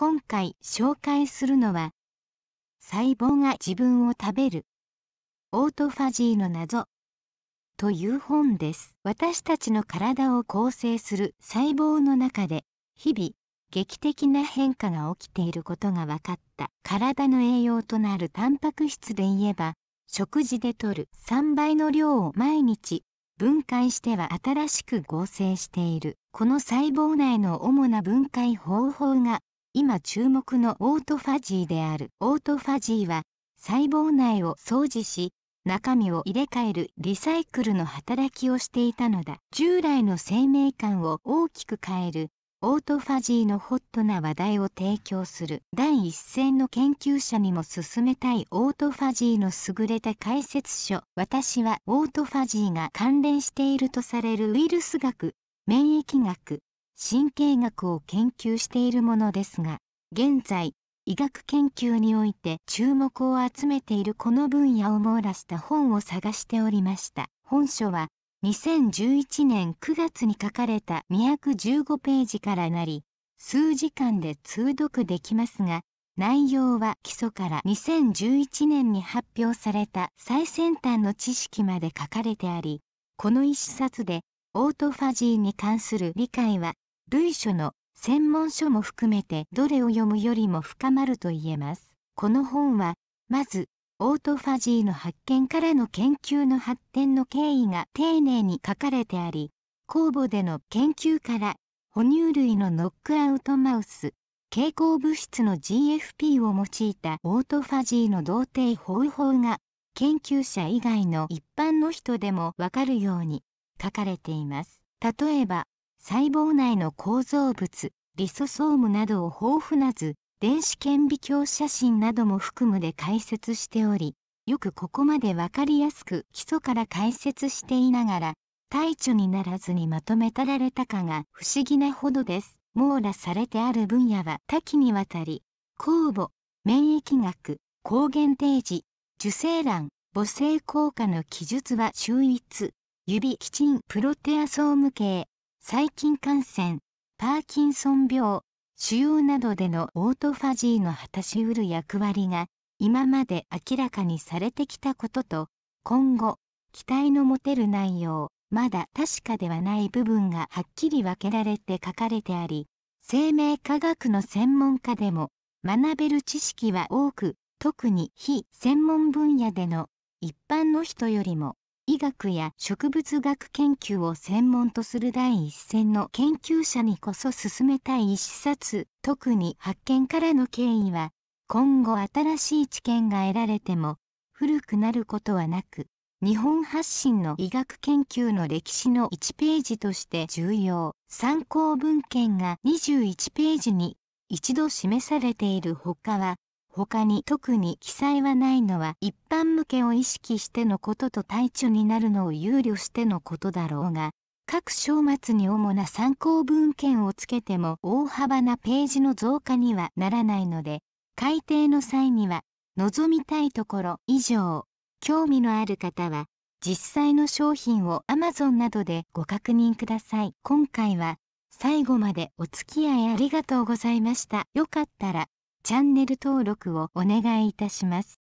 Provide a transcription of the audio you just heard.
今回紹介するのは、細胞が自分を食べる、オートファジーの謎、という本です。私たちの体を構成する細胞の中で、日々、劇的な変化が起きていることが分かった。体の栄養となるタンパク質で言えば、食事で摂る3倍の量を毎日分解しては新しく合成している。この細胞内の主な分解方法が今注目のオートファジーであるオートファジーは細胞内を掃除し中身を入れ替えるリサイクルの働きをしていたのだ従来の生命感を大きく変えるオートファジーのホットな話題を提供する第一線の研究者にも勧めたいオートファジーの優れた解説書私はオートファジーが関連しているとされるウイルス学免疫学神経学を研究しているものですが現在医学研究において注目を集めているこの分野を網羅した本を探しておりました本書は2011年9月に書かれた215ページからなり数時間で通読できますが内容は基礎から2011年に発表された最先端の知識まで書かれてありこの一冊でオートファジーに関する理解は類書の専門書も含めてどれを読むよりも深まると言えます。この本は、まず、オートファジーの発見からの研究の発展の経緯が丁寧に書かれてあり、公募での研究から哺乳類のノックアウトマウス、蛍光物質の GFP を用いたオートファジーの同定方法が研究者以外の一般の人でもわかるように書かれています。例えば、細胞内の構造物リソソームなどを豊富な図電子顕微鏡写真なども含むで解説しておりよくここまで分かりやすく基礎から解説していながら大著にならずにまとめたられたかが不思議なほどです網羅されてある分野は多岐にわたり酵母免疫学抗原定時受精卵母性効果の記述は秀逸指基チンプロテアソーム系細菌感染、パーキンソン病、腫瘍などでのオートファジーの果たしうる役割が今まで明らかにされてきたことと、今後、期待の持てる内容、まだ確かではない部分がはっきり分けられて書かれてあり、生命科学の専門家でも学べる知識は多く、特に非専門分野での一般の人よりも医学や植物学研究を専門とする第一線の研究者にこそ進めたい一冊特に発見からの経緯は今後新しい知見が得られても古くなることはなく日本発信の医学研究の歴史の1ページとして重要参考文献が21ページに一度示されているほかは他に特に記載はないのは一般向けを意識してのことと対処になるのを憂慮してのことだろうが各章末に主な参考文献をつけても大幅なページの増加にはならないので改訂の際には望みたいところ以上興味のある方は実際の商品を Amazon などでご確認ください今回は最後までお付き合いありがとうございましたよかったらチャンネル登録をお願いいたします